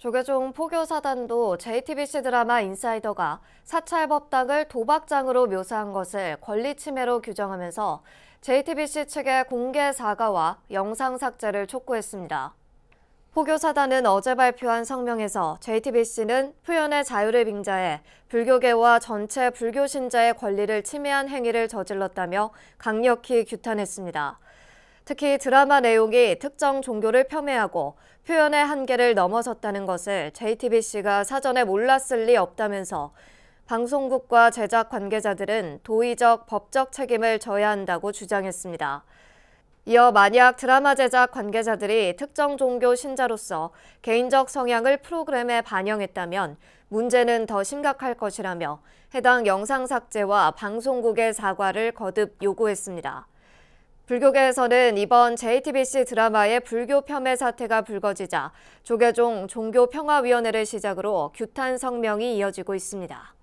조계종 포교사단도 JTBC 드라마 인사이더가 사찰법당을 도박장으로 묘사한 것을 권리침해로 규정하면서 JTBC 측의 공개 사과와 영상 삭제를 촉구했습니다. 포교사단은 어제 발표한 성명에서 JTBC는 표현의 자유를 빙자해 불교계와 전체 불교 신자의 권리를 침해한 행위를 저질렀다며 강력히 규탄했습니다. 특히 드라마 내용이 특정 종교를 폄훼하고 표현의 한계를 넘어섰다는 것을 JTBC가 사전에 몰랐을 리 없다면서 방송국과 제작 관계자들은 도의적 법적 책임을 져야 한다고 주장했습니다. 이어 만약 드라마 제작 관계자들이 특정 종교 신자로서 개인적 성향을 프로그램에 반영했다면 문제는 더 심각할 것이라며 해당 영상 삭제와 방송국의 사과를 거듭 요구했습니다. 불교계에서는 이번 JTBC 드라마의 불교 폄훼 사태가 불거지자 조계종 종교평화위원회를 시작으로 규탄 성명이 이어지고 있습니다.